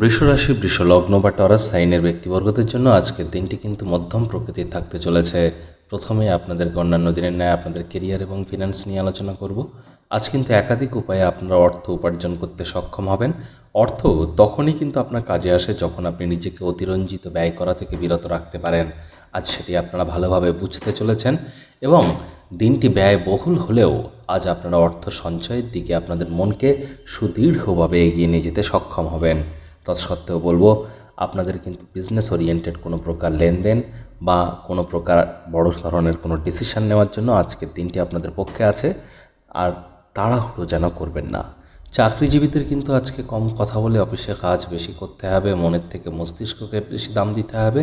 বৃষরাশি বৃষলগ্ন বা টরাস সাইনের ব্যক্তিবর্গদের জন্য আজকের দিনটি কিন্তু মধ্যম প্রকৃতি থাকতে চলেছে প্রথমে আপনাদের অন্যান্য দিনের ন্যায় আপনাদের কেরিয়ার এবং ফিনান্স নিয়ে আলোচনা করব আজ কিন্তু একাধিক উপায়ে আপনারা অর্থ উপার্জন করতে সক্ষম হবেন অর্থ তখনই কিন্তু আপনার কাজে আসে যখন আপনি নিজেকে অতিরঞ্জিত ব্যয় করা থেকে বিরত রাখতে পারেন আজ সেটি আপনারা ভালোভাবে বুঝতে চলেছেন এবং দিনটি ব্যয়বহুল হলেও আজ আপনারা অর্থ সঞ্চয়ের দিকে আপনাদের মনকে সুদীর্ঘভাবে এগিয়ে নিয়ে যেতে সক্ষম হবেন তৎসত্ত্বেও বলবো আপনাদের কিন্তু বিজনেস ওরিয়েন্টেড কোনো প্রকার লেনদেন বা কোনো প্রকার বড় ধরনের কোনো ডিসিশান নেওয়ার জন্য আজকের দিনটি আপনাদের পক্ষে আছে আর তাড়াহুড়ো যেন করবেন না চাকরিজীবীদের কিন্তু আজকে কম কথা বলে অফিসে কাজ বেশি করতে হবে মনের থেকে মস্তিষ্ককে বেশি দাম দিতে হবে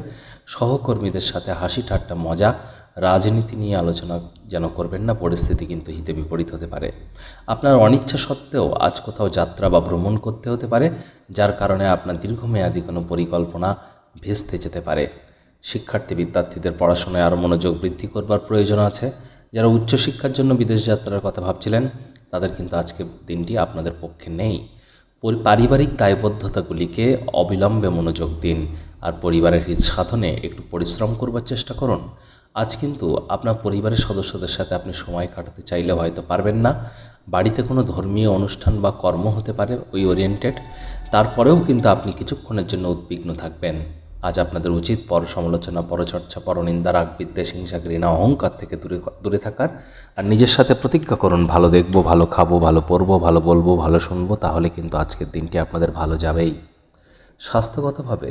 সহকর্মীদের সাথে হাসি ঠাট্টা মজা রাজনীতি নিয়ে আলোচনা যেন করবেন না পরিস্থিতি কিন্তু হিতে বিপরীত হতে পারে আপনার অনিচ্ছা সত্ত্বেও আজ কোথাও যাত্রা বা ভ্রমণ করতে হতে পারে যার কারণে আপনার দীর্ঘমেয়াদী কোনো পরিকল্পনা ভেস্তে যেতে পারে শিক্ষার্থী বিদ্যার্থীদের পড়াশোনায় আরও মনোযোগ বৃদ্ধি করবার প্রয়োজন আছে যারা উচ্চশিক্ষার জন্য বিদেশ যাত্রার কথা ভাবছিলেন তাদের কিন্তু আজকের দিনটি আপনাদের পক্ষে নেই পারিবারিক দায়বদ্ধতাগুলিকে অবিলম্বে মনোযোগ দিন আর পরিবারের হিত সাধনে একটু পরিশ্রম করবার চেষ্টা করুন আজ কিন্তু আপনার পরিবারের সদস্যদের সাথে আপনি সময় কাটাতে চাইলে হয়তো পারবেন না বাড়িতে কোনো ধর্মীয় অনুষ্ঠান বা কর্ম হতে পারে ওই ওরিয়েন্টেড তারপরেও কিন্তু আপনি কিছুক্ষণের জন্য উদ্বিগ্ন থাকবেন আজ আপনাদের উচিত পর সমালোচনা পরচর্চা পরনিন্দা রাগ বিদ্বেষ হিংসা ঘৃণা অহংকার থেকে দূরে দূরে থাকার আর নিজের সাথে প্রতিজ্ঞা করুন ভালো দেখবো ভালো খাবো ভালো পড়বো ভালো বলবো ভালো শুনবো তাহলে কিন্তু আজকের দিনটি আপনাদের ভালো যাবেই স্বাস্থ্যগতভাবে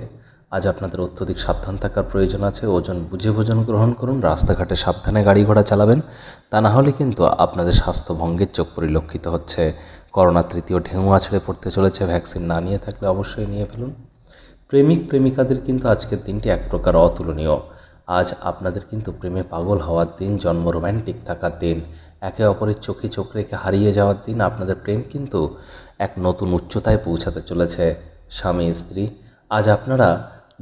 আজ আপনাদের অত্যধিক সাবধান থাকার প্রয়োজন আছে ওজন বুঝে ভোজন গ্রহণ করুন রাস্তাঘাটে সাবধানে গাড়ি ঘোড়া চালাবেন তা না হলে কিন্তু আপনাদের স্বাস্থ্য ভঙ্গের চোখ পরিলক্ষিত হচ্ছে করোনা তৃতীয় ঢেউ আছড়ে পড়তে চলেছে ভ্যাকসিন না নিয়ে থাকলে অবশ্যই নিয়ে ফেলুন প্রেমিক প্রেমিকাদের কিন্তু আজকের দিনটি এক প্রকার অতুলনীয় আজ আপনাদের কিন্তু প্রেমে পাগল হওয়ার দিন জন্ম রোম্যান্টিক থাকার দিন একে অপরের চোখে চোখ রেখে হারিয়ে যাওয়ার দিন আপনাদের প্রেম কিন্তু এক নতুন উচ্চতায় পৌঁছাতে চলেছে স্বামী স্ত্রী আজ আপনারা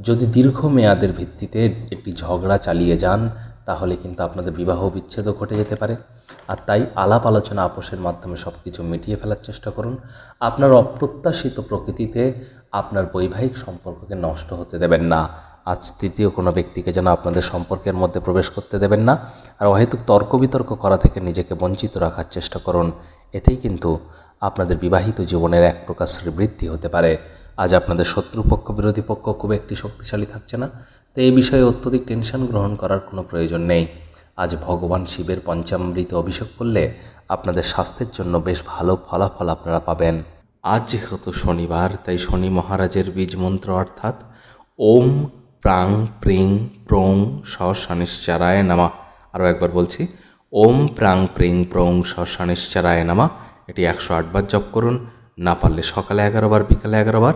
যদি দীর্ঘ মেয়াদের ভিত্তিতে একটি ঝগড়া চালিয়ে যান তাহলে কিন্তু আপনাদের বিবাহ বিচ্ছেদও ঘটে যেতে পারে আর তাই আলাপ আলোচনা আপোষের মাধ্যমে সব কিছু মিটিয়ে ফেলার চেষ্টা করুন আপনার অপ্রত্যাশিত প্রকৃতিতে আপনার বৈবাহিক সম্পর্ককে নষ্ট হতে দেবেন না আজ তৃতীয় কোনো ব্যক্তিকে যেন আপনাদের সম্পর্কের মধ্যে প্রবেশ করতে দেবেন না আর অহেতুক তর্ক বিতর্ক করা থেকে নিজেকে বঞ্চিত রাখার চেষ্টা করুন এতেই কিন্তু আপনাদের বিবাহিত জীবনের এক প্রকার শ্রীবৃদ্ধি হতে পারে আজ আপনাদের শত্রুপক্ষ বিরোধী পক্ষ খুব একটি শক্তিশালী থাকছে না তো এই বিষয়ে অত্যধিক টেনশন গ্রহণ করার কোনো প্রয়োজন নেই আজ ভগবান শিবের পঞ্চামৃত অভিষেক করলে আপনাদের স্বাস্থ্যের জন্য বেশ ভালো ফলাফল আপনারা পাবেন আজ যেহেতু শনিবার তাই শনি মহারাজের বীজ মন্ত্র অর্থাৎ ওম প্রাং প্রিং প্রৌং স নামা আরও একবার বলছি ওম প্রাং প্রিং প্রৌং স নামা এটি একশো আটবার জপ করুন না পারলে সকালে এগারো বার বিকালে এগারোবার